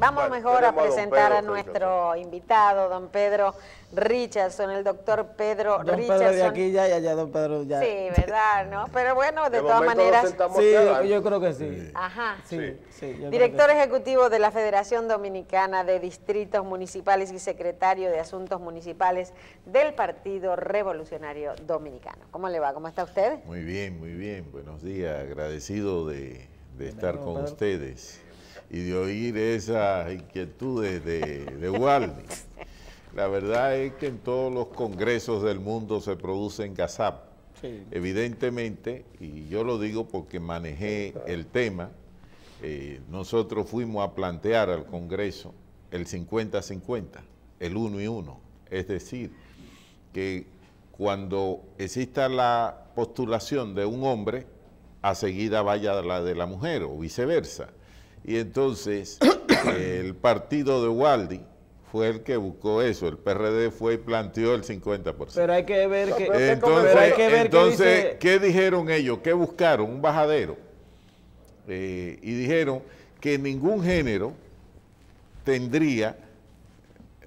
Vamos mejor a presentar a, nuestro invitado, don Pedro Richardson, el doctor Pedro don Richardson. Pedro de aquí ya don Pedro ya. Sí, ¿verdad? ¿No? Pero bueno, de, todas maneras. Sí, yo, creo que sí. Ajá. Sí, sí. Director Ejecutivo de la Federación Dominicana de Distritos Municipales y Secretario de Asuntos Municipales del Partido Revolucionario Dominicano. ¿Cómo le va? ¿Cómo está usted? Muy bien, muy bien. Buenos días. Agradecido de, estar con ustedes y de oír esas inquietudes de, Walden La verdad es que en todos los congresos del mundo se producen gazap. Evidentemente, y yo lo digo porque manejé el tema, eh, nosotros fuimos a plantear al Congreso el 50-50, el 1 y 1. Es decir, que cuando exista la postulación de un hombre, a seguida vaya la de la mujer o viceversa. Y entonces el partido de Waldi fue el que buscó eso, el PRD fue y planteó el 50%. Pero hay que ver que... Entonces, que ¿qué dijeron ellos? ¿Qué buscaron? Un bajadero. Eh, y dijeron que ningún género tendría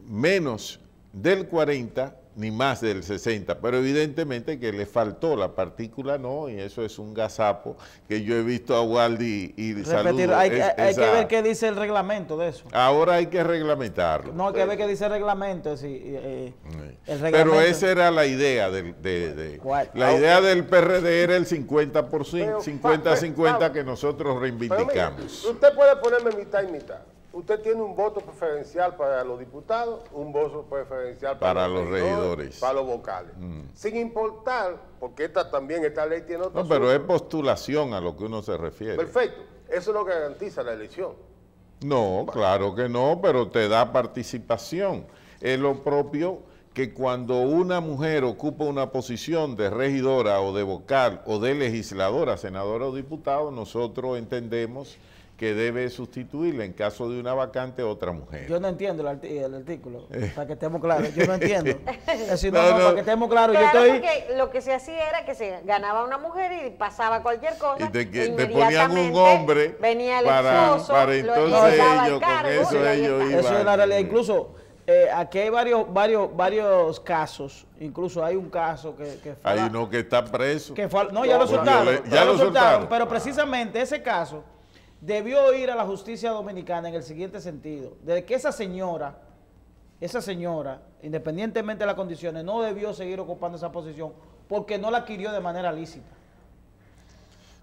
menos del 40 ni más del 60, pero evidentemente que le faltó la partícula, ¿no? Y eso es un gazapo que yo he visto a Waldi y, Repetir, hay, que ver qué dice el reglamento de eso. Ahora hay que reglamentarlo. No, hay que ver qué dice el reglamento. Eh, pero esa era la idea del... De, La ah, idea del PRD era el 50%, 50-50 que nosotros reivindicamos. usted puede ponerme mitad y mitad usted tiene un voto preferencial para los diputados, un voto preferencial para, los, regidores, para los vocales. Mm. Sin importar, porque esta también, esta ley tiene otro... No, pero es postulación a lo que uno se refiere. Perfecto, eso es lo que garantiza la elección. No, claro que no, pero te da participación. Es lo propio que cuando una mujer ocupa una posición de regidora o de vocal o de legisladora, senadora o diputado, nosotros entendemos que debe sustituirle en caso de una vacante otra mujer. Yo no entiendo el, artículo, eh. para que estemos claros, yo no entiendo. Eh, para que estemos claros, yo estoy... lo que se hacía era que se ganaba una mujer y pasaba cualquier cosa. Y te, ponían un hombre venía el para, para entonces ellos, con eso ellos iban. Eso es la realidad, incluso... Eh, aquí hay varios, varios, varios casos. Incluso hay un caso que, que fue hay uno que está preso. Que fue, no, ya lo soltaron. Ya lo soltaron. Pero precisamente ese caso debió ir a la justicia dominicana en el siguiente sentido, de que esa señora, esa señora, independientemente de las condiciones, no debió seguir ocupando esa posición porque no la adquirió de manera lícita.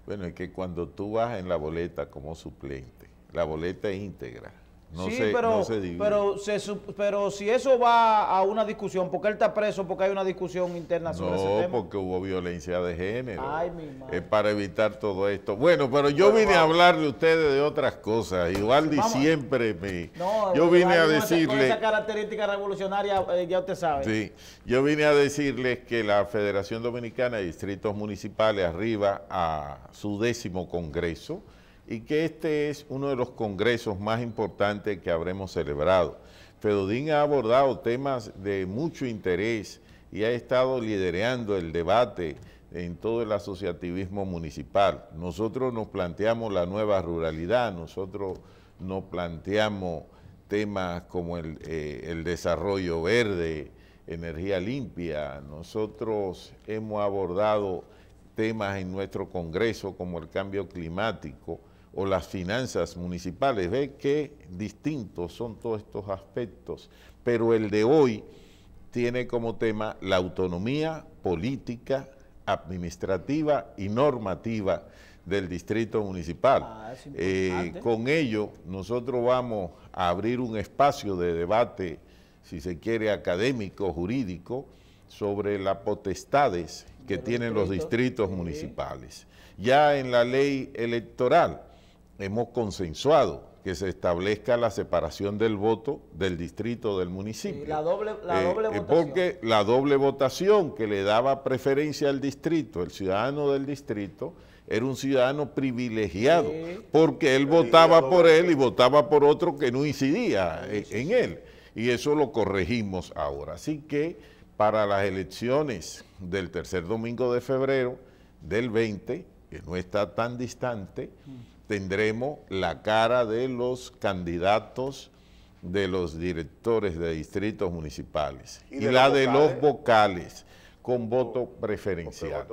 Bueno, es que cuando tú vas en la boleta como suplente, la boleta es íntegra. No sí, pero, se Pero, si eso va a una discusión, porque él está preso? Porque hay una discusión interna sobre ese tema. No, porque hubo violencia de género. Ay, mi madre. Es para evitar todo esto. Bueno, pero yo vine a hablar de ustedes de otras cosas. igual vamos. siempre me... yo vine a decirle... esa característica revolucionaria, eh, ya usted sabe. Sí, yo vine a decirles que la Federación Dominicana de Distritos Municipales arriba a su décimo congreso y que este es uno de los congresos más importantes que habremos celebrado. Fedodín ha abordado temas de mucho interés y ha estado liderando el debate en todo el asociativismo municipal. Nosotros nos planteamos la nueva ruralidad, nosotros nos planteamos temas como el, eh, el desarrollo verde, energía limpia, nosotros hemos abordado temas en nuestro Congreso como el cambio climático, o las finanzas municipales. Ve que distintos son todos estos aspectos, pero el de hoy tiene como tema la autonomía política, administrativa y normativa del distrito municipal. Ah, eh, con ello, nosotros vamos a abrir un espacio de debate, si se quiere, académico, jurídico, sobre las potestades que tienen los distritos municipales. Ya en la ley electoral hemos consensuado que se establezca la separación del voto del distrito del municipio. la doble, eh, eh, votación. Porque la doble votación que le daba preferencia al distrito, el ciudadano del distrito, era un ciudadano privilegiado, porque él votaba por él y votaba por otro que no incidía eh, en él. Y eso lo corregimos ahora. Así que para las elecciones del tercer domingo de febrero del 20, que no está tan distante, mm tendremos la cara de los candidatos de los directores de distritos municipales y, la de los vocales con voto preferencial.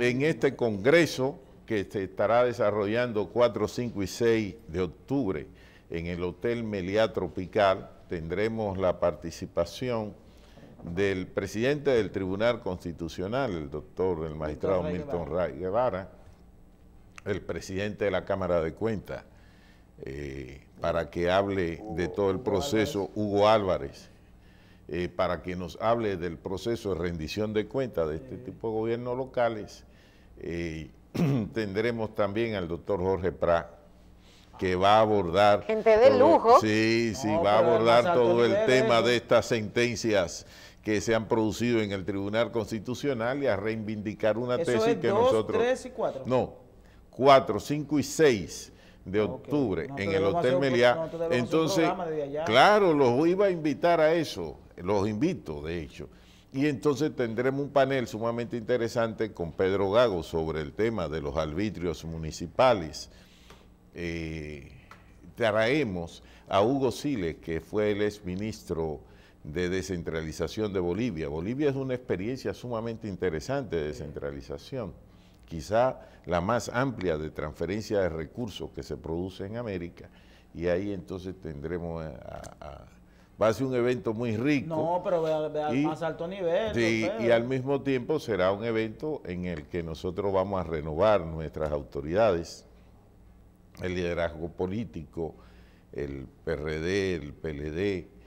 En este Congreso que se estará desarrollando 4, 5 y 6 de octubre en el Hotel Meliá Tropical, tendremos la participación del presidente del Tribunal Constitucional, el doctor, el magistrado Milton Ray Guevara el presidente de la Cámara de Cuentas eh, para que hable de todo el proceso, Hugo Álvarez, eh, para que nos hable del proceso de rendición de cuentas de este tipo de gobiernos locales. Eh, tendremos también al doctor Jorge Prat, que va a abordar... Gente de lujo. Sí, sí, va a abordar todo el tema de estas sentencias que se han producido en el Tribunal Constitucional y a reivindicar una tesis que nosotros... tres y cuatro. No, 4, 5 y 6 de octubre en el Hotel Meliá. Entonces, claro, los iba a invitar a eso, los invito de hecho. Y entonces tendremos un panel sumamente interesante con Pedro Gago sobre el tema de los arbitrios municipales. Eh, traemos a Hugo Siles, que fue el exministro de descentralización de Bolivia. Bolivia es una experiencia sumamente interesante de descentralización quizá la más amplia de transferencia de recursos que se produce en América, y ahí entonces tendremos a, va a ser un evento muy rico. No, pero más alto nivel. Sí, y al mismo tiempo será un evento en el que nosotros vamos a renovar nuestras autoridades, el liderazgo político, el PRD, el PLD,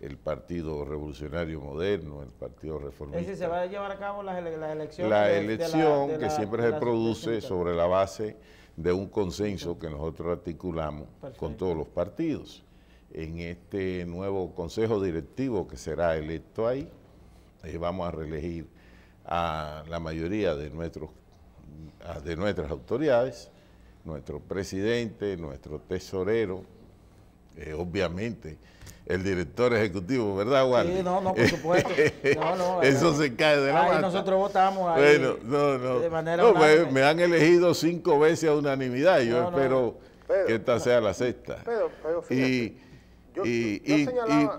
el Partido Revolucionario Moderno, el Partido Reformista. se va a llevar a cabo La elección la, que siempre se produce sobre la base de un consenso que nosotros articulamos con todos los partidos. En este nuevo Consejo Directivo que será electo ahí, eh, vamos a reelegir a la mayoría de, nuestros, de nuestras autoridades, nuestro presidente, nuestro tesorero, eh, obviamente, el director ejecutivo, ¿verdad, Wally? Sí, no, no, por supuesto. No, Eso se cae de la mano. nosotros votamos ahí. Bueno, no, no. no me, han elegido cinco veces a unanimidad. Yo espero que esta sea la sexta. Pero, pero, y y,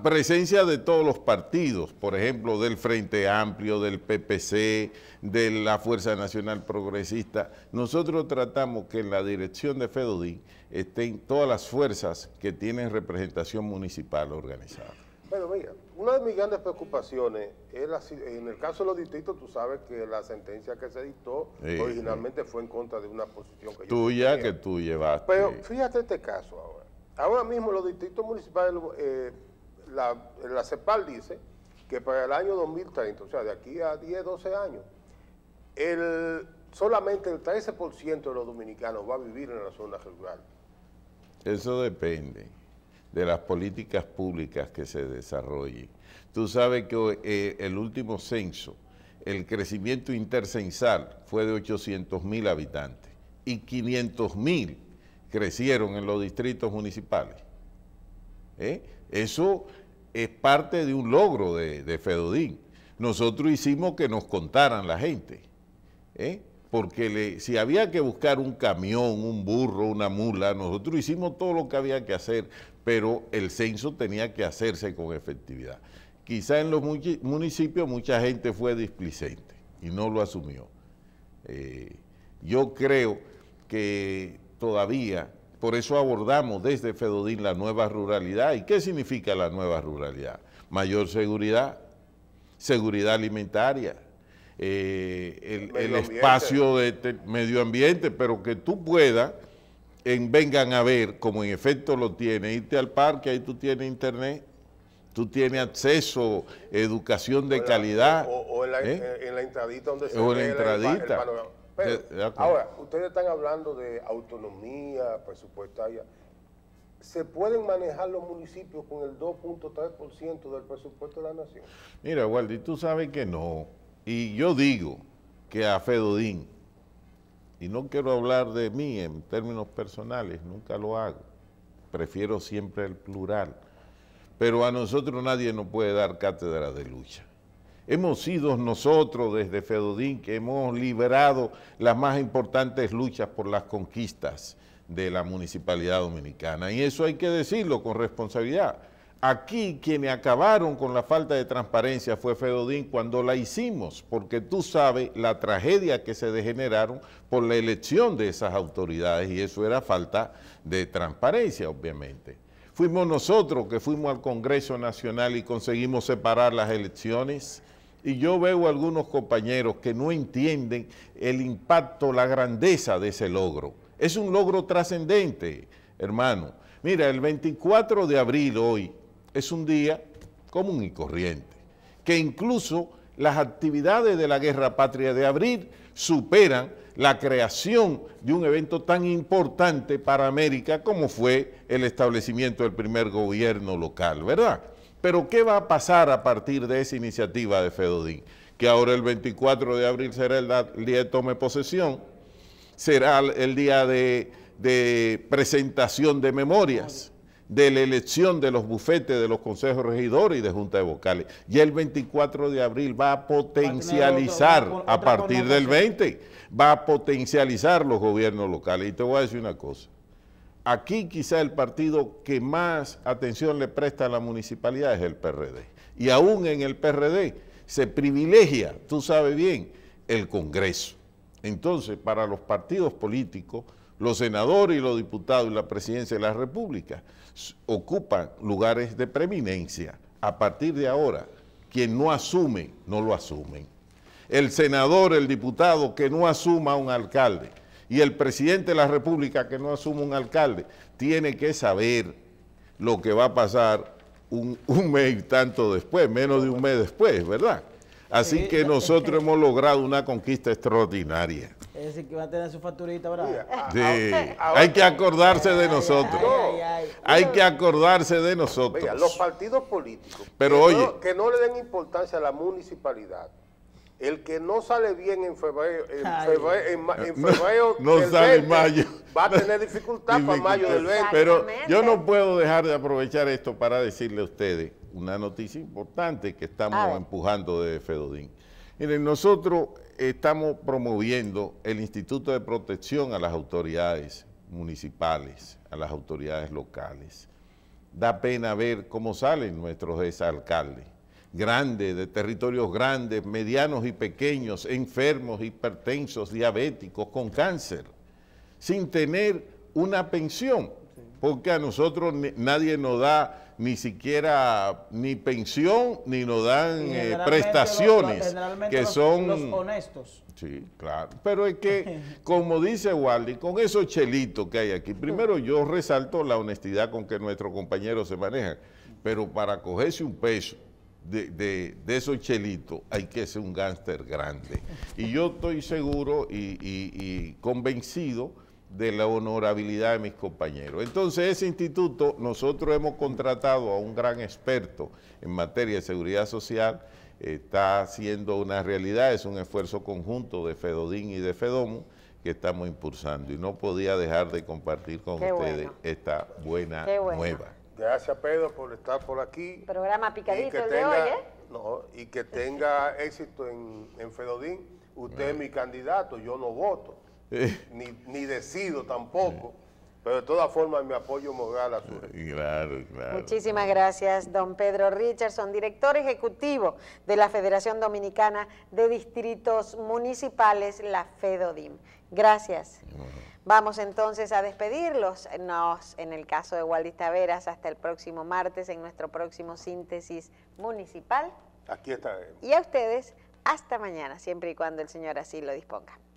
presencia de todos los partidos, por ejemplo, del Frente Amplio, del PPC, de la Fuerza Nacional Progresista. Nosotros tratamos que en la dirección de Fedodín estén todas las fuerzas que tienen representación municipal organizada. Bueno, mira, una de mis grandes preocupaciones es en el caso de los distritos, tú sabes que la sentencia que se dictó originalmente fue en contra de una posición que tuya que tú llevaste. Pero fíjate este caso ahora. Ahora mismo los distritos municipales, eh, la, CEPAL dice que para el año 2030, o sea, de aquí a 10, 12 años, solamente el 13% de los dominicanos va a vivir en la zona rural. Eso depende de las políticas públicas que se desarrollen. Tú sabes que eh, el último censo, el crecimiento intercensal fue de 800 mil habitantes y 500 mil crecieron en los distritos municipales. ¿Eh? Eso es parte de un logro de, de, Nosotros hicimos que nos contaran la gente, ¿eh? porque si había que buscar un camión, un burro, una mula, nosotros hicimos todo lo que había que hacer, pero el censo tenía que hacerse con efectividad. Quizá en los municipios mucha gente fue displicente y no lo asumió. Eh, yo creo que todavía. Por eso abordamos desde Fedodín la nueva ruralidad. ¿Y qué significa la nueva ruralidad? Mayor seguridad, seguridad alimentaria, eh, el, espacio de medio ambiente, pero que tú puedas, en, vengan a ver, como en efecto lo tiene, irte al parque, ahí tú tienes internet, tú tienes acceso, educación de calidad. o, ¿eh? en, la, entradita donde se o ahora, ustedes están hablando de autonomía presupuestaria. ¿Se pueden manejar los municipios con el 2.3% del presupuesto de la nación? Mira, Waldi, tú sabes que no. Y yo digo que a Fedodín, y no quiero hablar de mí en términos personales, nunca lo hago. Prefiero siempre el plural. Pero a nosotros nadie nos puede dar cátedra de lucha. Hemos sido nosotros desde Fedodín que hemos liberado las más importantes luchas por las conquistas de la municipalidad dominicana. Y eso hay que decirlo con responsabilidad. Aquí quienes acabaron con la falta de transparencia fue Fedodín cuando la hicimos, porque tú sabes la tragedia que se degeneraron por la elección de esas autoridades y eso era falta de transparencia, obviamente. Fuimos nosotros que fuimos al Congreso Nacional y conseguimos separar las elecciones y yo veo algunos compañeros que no entienden el impacto, la grandeza de ese logro. Es un logro trascendente, hermano. Mira, el 24 de abril hoy es un día común y corriente, que incluso las actividades de la Guerra Patria de abril superan la creación de un evento tan importante para América como fue el establecimiento del primer gobierno local, ¿verdad? Pero ¿qué va a pasar a partir de esa iniciativa de FEDODIN? Que ahora el 24 de abril será el día de tome posesión, será el día de, presentación de memorias, de la elección de los bufetes, de los consejos regidores y de junta de vocales. Y el 24 de abril va a potencializar, a, a partir del 20, va a potencializar los gobiernos locales. Y te voy a decir una cosa aquí quizá el partido que más atención le presta a la municipalidad es el PRD. Y aún en el PRD se privilegia, tú sabes bien, el Congreso. Entonces, para los partidos políticos, los senadores y los diputados y la presidencia de la República ocupan lugares de preeminencia. A partir de ahora, quien no asume, no lo asumen. El senador, el diputado que no asuma a un alcalde, y el presidente de la República, que no asume un alcalde, tiene que saber lo que va a pasar un, mes y tanto después, menos de un mes después, ¿verdad? Así que nosotros hemos logrado una conquista extraordinaria. Es decir, que va a tener su facturita ¿verdad? Sí. Hay que acordarse de nosotros. Hay que acordarse de nosotros. los partidos políticos que no le den importancia a la municipalidad el que no sale bien en febrero, en febrero, va a tener dificultad para mayo del 20. Pero yo no puedo dejar de aprovechar esto para decirle a ustedes una noticia importante que estamos empujando desde Fedodín. Miren, nosotros estamos promoviendo el Instituto de Protección a las autoridades municipales, a las autoridades locales. Da pena ver cómo salen nuestros alcaldes grandes, de territorios grandes, medianos y pequeños, enfermos, hipertensos, diabéticos, con cáncer, sin tener una pensión, porque a nosotros nadie nos da ni siquiera ni pensión, ni nos dan eh, prestaciones que son... Los honestos. Sí, claro. Pero es que, como dice Wally, con esos chelitos que hay aquí, primero yo resalto la honestidad con que nuestros compañeros se manejan, pero para cogerse un peso, de, de, esos chelitos hay que ser un gángster grande. Y yo estoy seguro y, y, convencido de la honorabilidad de mis compañeros. Entonces, ese instituto, nosotros hemos contratado a un gran experto en materia de seguridad social, está siendo una realidad, es un esfuerzo conjunto de Fedodín y de FEDOMO, que estamos impulsando y no podía dejar de compartir con ustedes esta buena. nueva. Gracias, Pedro, por estar por aquí. Programa picadito de hoy, No, ¿eh? y que tenga éxito en, en Fedodín. Usted es mi candidato, yo no voto, eh. ni, ni, decido tampoco. Eh. Pero de todas formas, mi apoyo moral a su eh, Claro, claro. Muchísimas gracias, don Pedro Richardson, director ejecutivo de la Federación Dominicana de Distritos Municipales, la FEDODIM. Gracias. Vamos entonces a despedirlos, nos, en el caso de Waldis Taveras, hasta el próximo martes en nuestro próximo síntesis municipal. Aquí está. Y a ustedes, hasta mañana, siempre y cuando el Señor así lo disponga.